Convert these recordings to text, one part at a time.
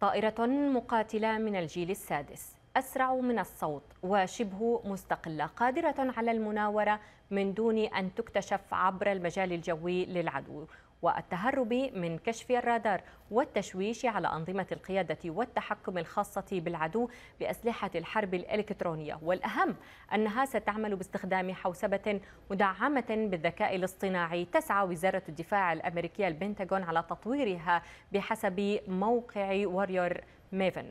طائرة مقاتلة من الجيل السادس أسرع من الصوت وشبه مستقلة قادرة على المناورة من دون أن تكتشف عبر المجال الجوي للعدو والتهرب من كشف الرادار والتشويش على أنظمة القيادة والتحكم الخاصة بالعدو بأسلحة الحرب الإلكترونية والأهم أنها ستعمل باستخدام حوسبة مدعمة بالذكاء الاصطناعي تسعى وزارة الدفاع الأمريكية البنتاغون على تطويرها بحسب موقع واريور ميفن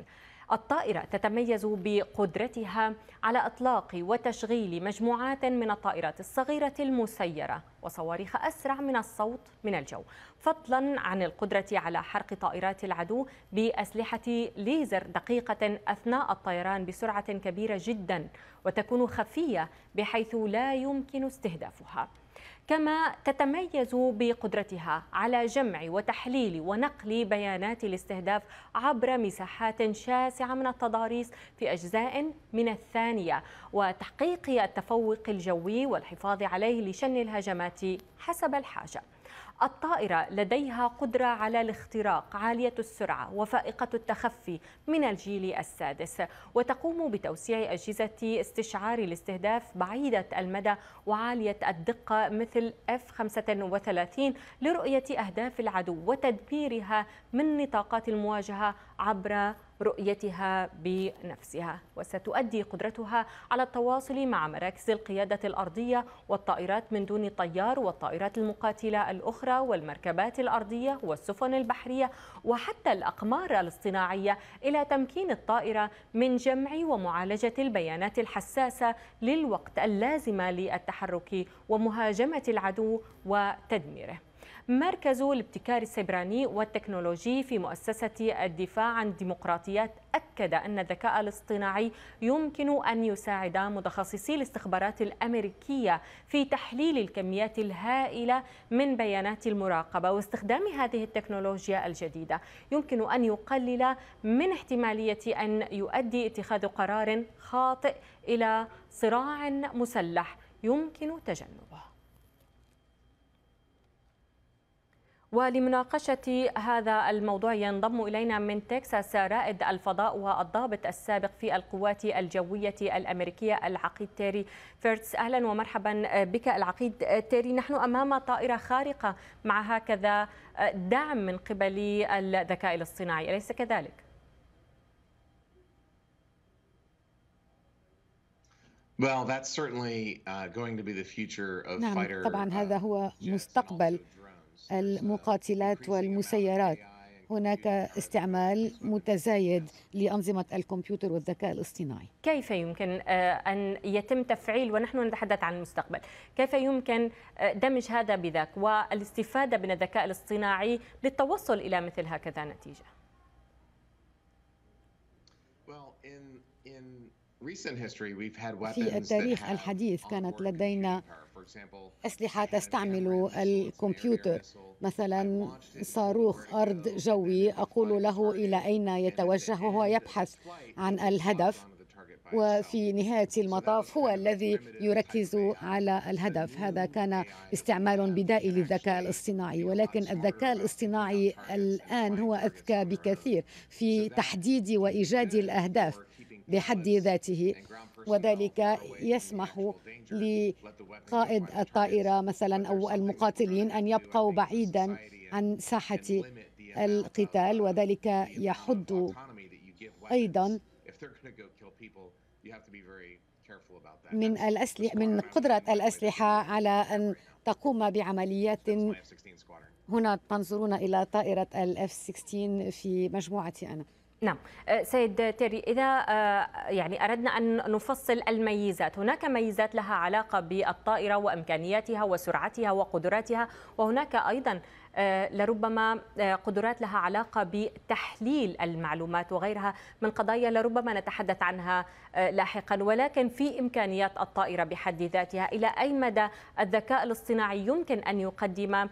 الطائرة تتميز بقدرتها على إطلاق وتشغيل مجموعات من الطائرات الصغيرة المسيرة وصواريخ أسرع من الصوت من الجو فضلا عن القدرة على حرق طائرات العدو بأسلحة ليزر دقيقة أثناء الطيران بسرعة كبيرة جدا وتكون خفية بحيث لا يمكن استهدافها كما تتميز بقدرتها على جمع وتحليل ونقل بيانات الاستهداف عبر مساحات شاسعة من التضاريس في أجزاء من الثانية وتحقيق التفوق الجوي والحفاظ عليه لشن الهجمات حسب الحاجة الطائرة لديها قدرة على الاختراق عالية السرعة وفائقة التخفي من الجيل السادس وتقوم بتوسيع أجهزة استشعار الاستهداف بعيدة المدى وعالية الدقة مثل F-35 لرؤية أهداف العدو وتدميرها من نطاقات المواجهة عبر رؤيتها بنفسها وستؤدي قدرتها على التواصل مع مراكز القيادة الأرضية والطائرات من دون طيار والطائرات المقاتلة الأخرى والمركبات الأرضية والسفن البحرية وحتى الأقمار الاصطناعية إلى تمكين الطائرة من جمع ومعالجة البيانات الحساسة للوقت اللازمة للتحرك ومهاجمة العدو وتدميره مركز الابتكار السيبراني والتكنولوجي في مؤسسة الدفاع عن الديمقراطيات أكد أن الذكاء الاصطناعي يمكن أن يساعد متخصصي الاستخبارات الأمريكية في تحليل الكميات الهائلة من بيانات المراقبة واستخدام هذه التكنولوجيا الجديدة يمكن أن يقلل من احتمالية أن يؤدي اتخاذ قرار خاطئ إلى صراع مسلح يمكن تجنبه ولمناقشة هذا الموضوع ينضم إلينا من تكساس رائد الفضاء والضابط السابق في القوات الجوية الأمريكية العقيد تيري فيرتس أهلا ومرحبا بك العقيد تيري نحن أمام طائرة خارقة مع هكذا دعم من قبل الذكاء الاصطناعي أليس كذلك؟ Well, that's certainly uh, going to be the future of نعم، fighter. نعم طبعا uh, هذا هو مستقبل المقاتلات والمسيرات هناك استعمال متزايد لأنظمة الكمبيوتر والذكاء الاصطناعي كيف يمكن آه، أن يتم تفعيل ونحن نتحدث عن المستقبل كيف يمكن آه، دمج هذا بذاك والاستفادة من الذكاء الاصطناعي للتوصل إلى مثل هكذا نتيجة في التاريخ الحديث كانت لدينا أسلحة تستعمل الكمبيوتر مثلا صاروخ أرض جوي أقول له إلى أين يتوجه وهو يبحث عن الهدف وفي نهاية المطاف هو الذي يركز على الهدف هذا كان استعمال بدائي للذكاء الاصطناعي ولكن الذكاء الاصطناعي الآن هو أذكى بكثير في تحديد وإيجاد الأهداف بحد ذاته وذلك يسمح لقائد الطائرة مثلا أو المقاتلين أن يبقوا بعيدا عن ساحة القتال وذلك يحد أيضا من الأسلحة من قدرة الأسلحة على أن تقوم بعمليات هنا تنظرون إلى طائرة f 16 في مجموعتي أنا نعم أه، سيد تيري إذا أه، يعني أردنا أن نفصل الميزات هناك ميزات لها علاقة بالطائرة وإمكانياتها وسرعتها وقدراتها وهناك أيضا آه، لربما آه، قدرات لها علاقة بتحليل المعلومات وغيرها من قضايا لربما نتحدث عنها آه، لاحقا ولكن في إمكانيات الطائرة بحد ذاتها إلى أي مدى الذكاء الاصطناعي يمكن أن يقدم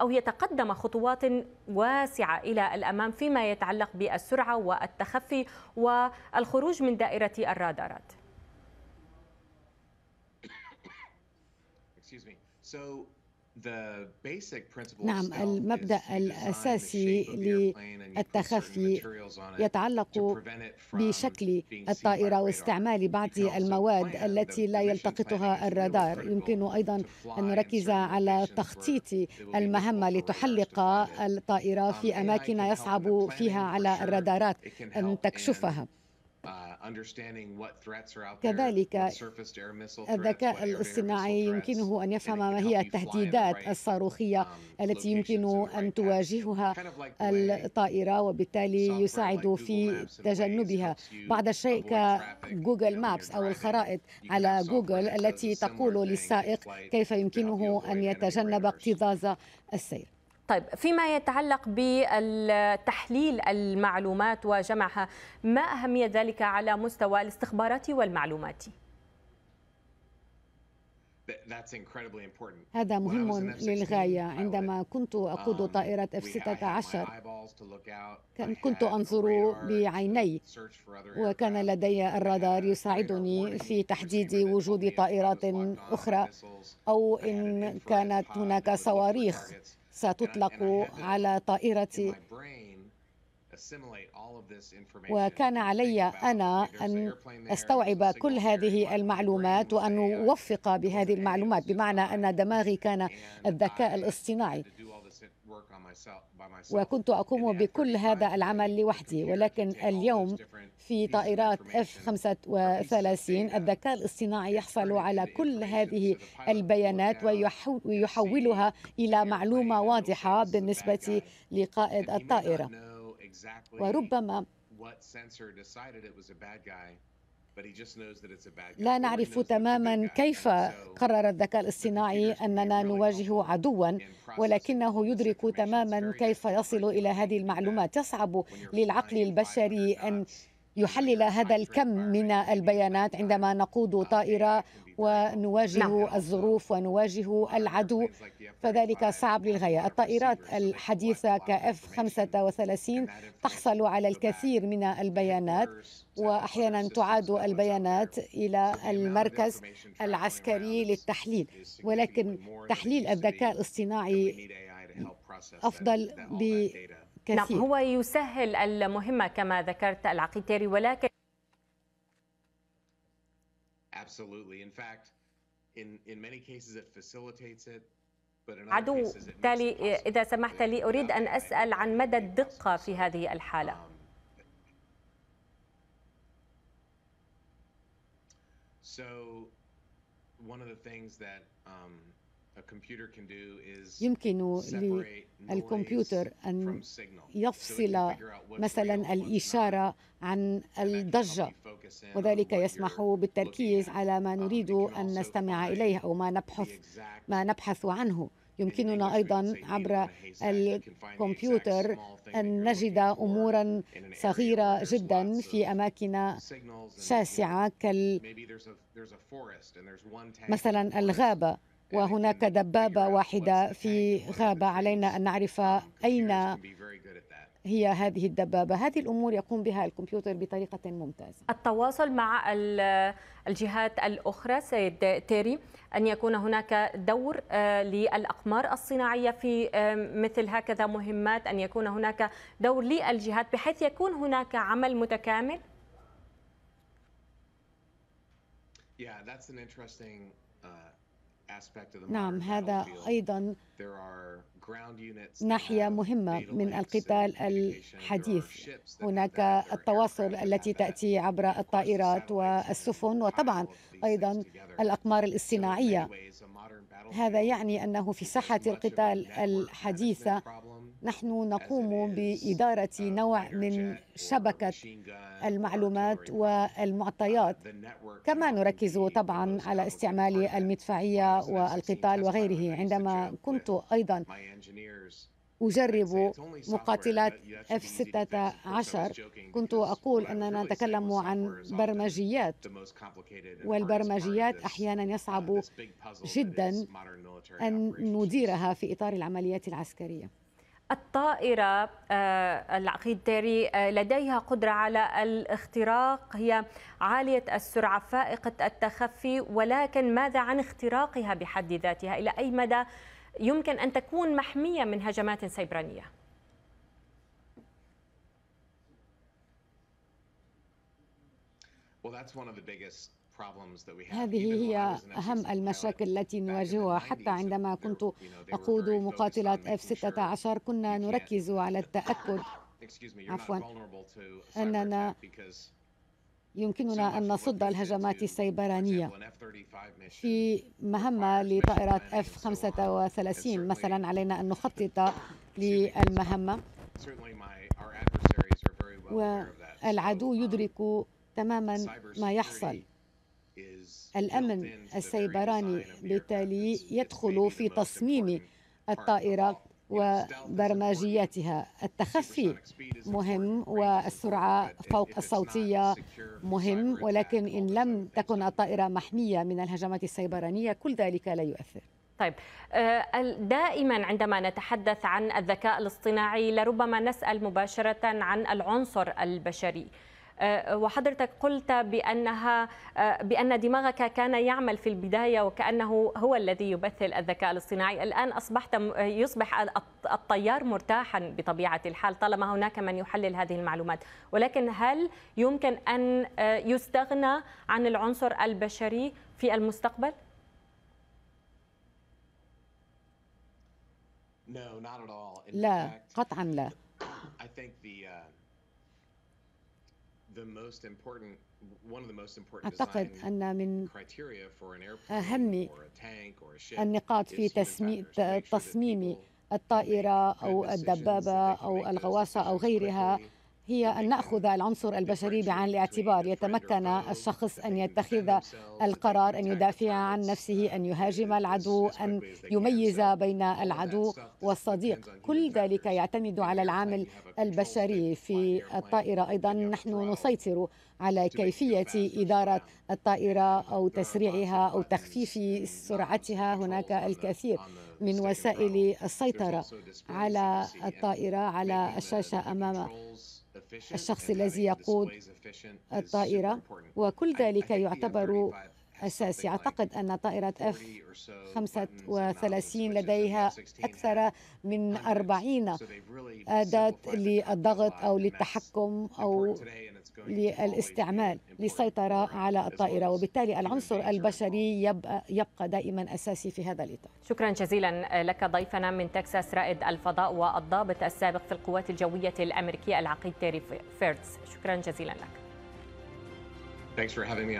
أو يتقدم خطوات واسعة إلى الأمام فيما يتعلق بالسرعة والتخفي والخروج من دائرة الرادارات. Excuse me. So نعم المبدا الاساسي للتخفي يتعلق بشكل الطائره واستعمال بعض المواد التي لا يلتقطها الرادار يمكن ايضا ان نركز على تخطيط المهمه لتحلق الطائره في اماكن يصعب فيها على الرادارات ان تكشفها Uh, كذلك الذكاء الاصطناعي يمكنه أن يفهم ما هي التهديدات الصاروخية um, التي يمكن أن تواجهها الطائرة وبالتالي يساعد في تجنبها بعض الشيء كجوجل مابس أو الخرائط على جوجل التي تقول للسائق كيف يمكنه أن يتجنب اكتظاظ السير طيب فيما يتعلق بالتحليل المعلومات وجمعها ما أهمية ذلك على مستوى الاستخبارات والمعلومات؟ هذا مهم للغاية عندما كنت أقود um, طائرة F-16 كنت أنظر بعيني وكان لدي الرادار يساعدني في تحديد وجود طائرات أخرى أو إن كانت هناك صواريخ ستطلق على طائرة وكان علي أنا أن أستوعب كل هذه المعلومات وأن أوفق بهذه المعلومات بمعنى أن دماغي كان الذكاء الاصطناعي وكنت أقوم بكل هذا العمل لوحدي ولكن اليوم في طائرات F-35 الذكاء الاصطناعي يحصل على كل هذه البيانات ويحولها إلى معلومة واضحة بالنسبة لقائد الطائرة وربما لا نعرف تماما كيف قرر الذكاء الاصطناعي اننا نواجه عدوا ولكنه يدرك تماما كيف يصل الى هذه المعلومات يصعب للعقل البشري ان يحلل هذا الكم من البيانات عندما نقود طائرة ونواجه نعم. الظروف ونواجه العدو فذلك صعب للغاية الطائرات الحديثة كاف 35 تحصل على الكثير من البيانات وأحيانا تعاد البيانات إلى المركز العسكري للتحليل ولكن تحليل الذكاء الاصطناعي أفضل ب نعم، كثير نعم هو يسهل المهمة كما ذكرت العقيتيري ولكن Absolutely. In fact, in, in many cases it facilitates it. عدو بالتالي إذا سمحت لي أريد أن أسأل عن مدى الدقة في هذه الحالة um, So one of the things that um, يمكن للكمبيوتر أن يفصل مثلا الإشارة عن الضجة وذلك يسمح بالتركيز على ما um, نريد أن نستمع إليه أو ما نبحث ما نبحث عنه يمكننا أيضا عبر الكمبيوتر أن نجد أمورا صغيرة جدا في أماكن شاسعة كال مثلا الغابة وهناك دبابة واحدة في غابة علينا أن نعرف أين هي هذه الدبابة هذه الأمور يقوم بها الكمبيوتر بطريقة ممتازة التواصل مع الجهات الأخرى سيد تيري أن يكون هناك دور آه، للأقمار الصناعية في آه، مثل هكذا مهمات أن يكون هناك دور للجهات بحيث يكون هناك عمل متكامل Yeah, that's an interesting uh, نعم هذا أيضا ناحية مهمة من القتال الحديث هناك التواصل التي تأتي عبر الطائرات والسفن وطبعا أيضا الأقمار الاصطناعية هذا يعني أنه في ساحة القتال الحديثة نحن نقوم بإدارة uh, نوع من شبكة المعلومات والمعطيات كما نركز طبعا على استعمال المدفعية والقتال وغيره عندما كنت أيضا أجرب مقاتلات F-16 كنت أقول أننا نتكلم عن برمجيات والبرمجيات أحيانا uh, يصعب جدا أن نديرها في إطار العمليات العسكرية الطائرة آه، العقيد تيري آه، لديها قدرة على الاختراق هي عالية السرعة فائقة التخفي ولكن ماذا عن اختراقها بحد ذاتها إلى أي مدى يمكن أن تكون محمية من هجمات سيبرانية؟ Well, that's one of the biggest هذه هي أهم المشاكل التي نواجهها حتى عندما كنت أقود مقاتلات f 16 كنا نركز على التأكد عفوا أننا يمكننا أن نصد الهجمات السيبرانية في مهمة لطائرات لطائرات 35 مثلا علينا أن نخطط للمهمة والعدو um, يدرك تماما ما يحصل الأمن السيبراني بالتالي يدخل في تصميم الطائرة وبرمجياتها التخفي مهم والسرعة فوق الصوتية مهم ولكن إن لم تكن الطائرة محمية من الهجمات السيبرانية كل ذلك لا يؤثر طيب آه، دائما عندما نتحدث عن الذكاء الاصطناعي لربما نسأل مباشرة عن العنصر البشري آه، وحضرتك قلت بانها آه، بان دماغك كان يعمل في البدايه وكانه هو الذي يبثل الذكاء الاصطناعي، الان اصبحت يصبح الطيار مرتاحا بطبيعه الحال طالما هناك من يحلل هذه المعلومات، ولكن هل يمكن ان آه، يستغنى عن العنصر البشري في المستقبل؟ لا قطعا لا uh, أعتقد أن من أهم النقاط في تصميم الطائرة أو الدبابة أو الغواصة أو غيرها هي أن نأخذ العنصر البشري بعين الاعتبار يتمكن الشخص أن يتخذ القرار أن يدافع عن نفسه أن يهاجم العدو أن يميز بين العدو والصديق كل ذلك يعتمد على العامل البشري في الطائرة أيضا نحن نسيطر على كيفية إدارة الطائرة أو تسريعها أو تخفيف سرعتها هناك الكثير من وسائل السيطرة على الطائرة على الشاشة أمام الشخص الذي يقود الطائرة وكل ذلك يعتبر أساسي أعتقد أن طائرة F 35 لديها أكثر من 40 أداة للضغط أو للتحكم أو للاستعمال للسيطرة على الطائرة وبالتالي العنصر البشري يبقى, يبقى دائما أساسي في هذا الإطار شكرا جزيلا لك ضيفنا من تكساس رائد الفضاء والضابط السابق في القوات الجوية الأمريكية العقيد تيري فيرتس شكرا جزيلا لك